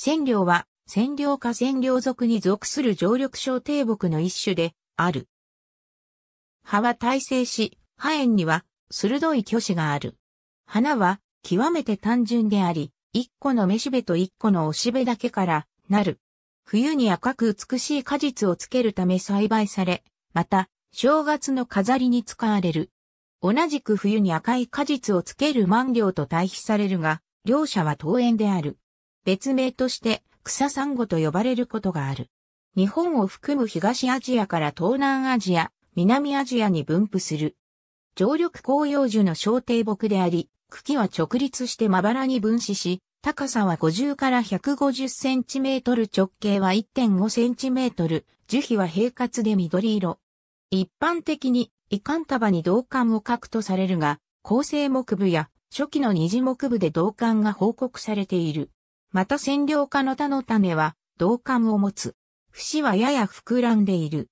占領は、占領か占領族に属する常緑小低木の一種で、ある。葉は耐性し、葉炎には、鋭い巨子がある。花は、極めて単純であり、一個のめしべと一個のおしべだけから、なる。冬に赤く美しい果実をつけるため栽培され、また、正月の飾りに使われる。同じく冬に赤い果実をつける万両と対比されるが、両者は桃園である。別名として草サンゴと呼ばれることがある。日本を含む東アジアから東南アジア、南アジアに分布する。常緑広葉樹の小低木であり、茎は直立してまばらに分子し、高さは50から150センチメートル直径は1.5センチメートル、樹皮は平滑で緑色。一般的に、遺憾束に銅管を核とされるが、構成木部や初期の二次木部で銅管が報告されている。また占領下の他の種は、同感を持つ。節はやや膨らんでいる。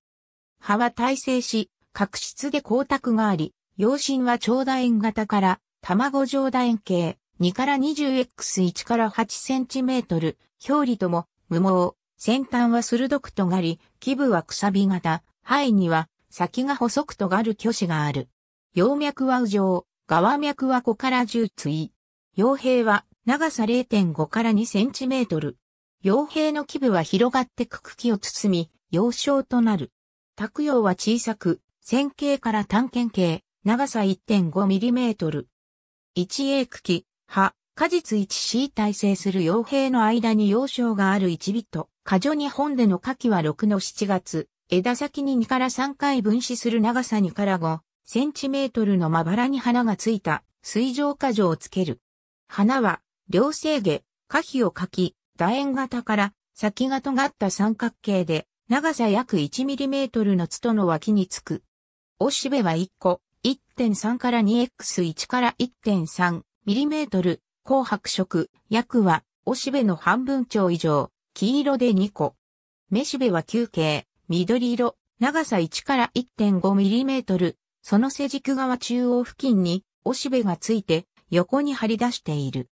葉は耐性し、角質で光沢があり、葉心は長楕円型から、卵状楕円形、2から 20x1 から8センチメートル、表裏とも、無毛、先端は鋭く尖り、基部はくさび型、肺には、先が細く尖る巨子がある。葉脈は右上、側脈は股から十対。葉兵は長さ0.5から2センチメートル。傭兵の基部は広がってく茎を包み、幼少となる。卓葉は小さく、線形から単剣形、長さ 1.5mm。1A 茎、葉、果実 1C 体制する傭兵の間に幼少がある1ビット。過剰日本での夏季は6の7月、枝先に2から3回分子する長さ2から5センチメートルのまばらに花がついた水上過剰をつける。花は両生下、下皮を書き、楕円型から先が尖った三角形で、長さ約 1mm の筒の脇につく。おしべは1個、1.3から 2x1 から 1.3mm、紅白色、約は、おしべの半分長以上、黄色で2個。めしべは球形、緑色、長さ1から 1.5mm、その背軸側中央付近に、おしべがついて、横に張り出している。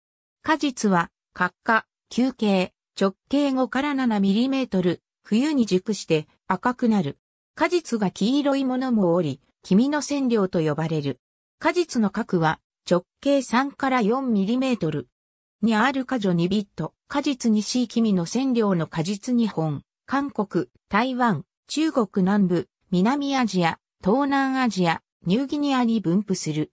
果実は、角化、球形、直径5から7トル、冬に熟して赤くなる。果実が黄色いものもおり、黄身の染料と呼ばれる。果実の核は直径3から4トル。にある果女2ビット、果実に C 黄身の染料の果実日本、韓国、台湾、中国南部、南アジア、東南アジア、ニューギニアに分布する。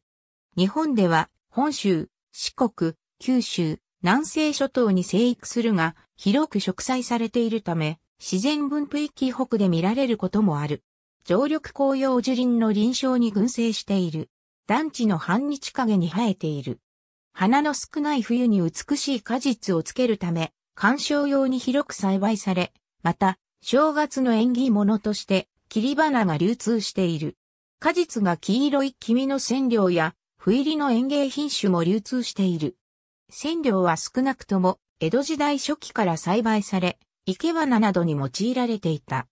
日本では、本州、四国、九州、南西諸島に生育するが、広く植栽されているため、自然分布域北で見られることもある。常緑紅葉樹林の臨床に群生している。団地の半日陰に生えている。花の少ない冬に美しい果実をつけるため、観賞用に広く栽培され、また、正月の縁起物として、切り花が流通している。果実が黄色い黄身の染料や、不入りの園芸品種も流通している。染料は少なくとも江戸時代初期から栽培され、生け花などに用いられていた。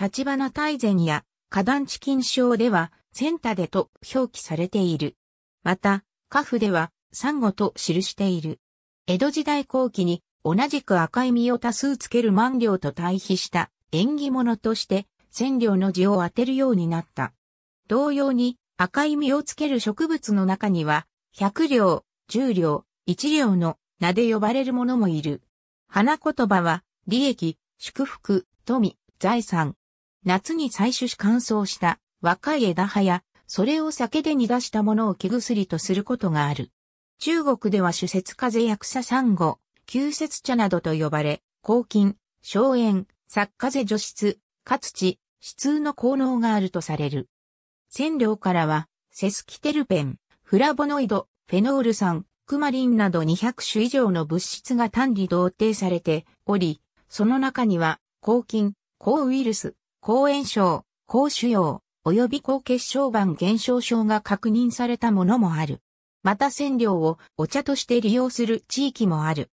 立花大善や花壇地金賞では、センタでと表記されている。また、家父では、サンゴと記している。江戸時代後期に、同じく赤い実を多数つける万両と対比した縁起物として、千両の字を当てるようになった。同様に、赤い実をつける植物の中には、百両、十両、一両の名で呼ばれる者もいる。花言葉は、利益、祝福、富、財産。夏に採取し乾燥した若い枝葉や、それを酒で煮出したものを毛薬とすることがある。中国では主節風や草産後、旧節茶などと呼ばれ、抗菌、消炎、作風除湿、活地、死痛の効能があるとされる。染料からは、セスキテルペン、フラボノイド、フェノール酸、クマリンなど200種以上の物質が単に同定されており、その中には、抗菌、抗ウイルス、抗炎症、抗腫瘍、及び抗血小板減少症が確認されたものもある。また染料をお茶として利用する地域もある。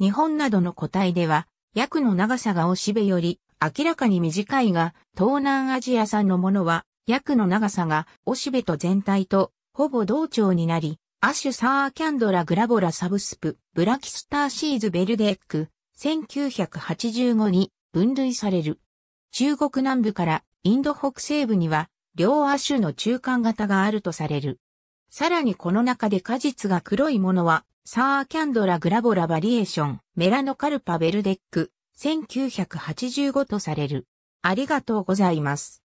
日本などの個体では、薬の長さがおしべより明らかに短いが、東南アジア産のものは、薬の長さがおしべと全体とほぼ同調になり、アッシュサーキャンドラグラボラサブスプ、ブラキスターシーズベルデック、1985に分類される。中国南部からインド北西部には、両亜種の中間型があるとされる。さらにこの中で果実が黒いものは、サーキャンドラグラボラバリエーション、メラノカルパベルデック、1985とされる。ありがとうございます。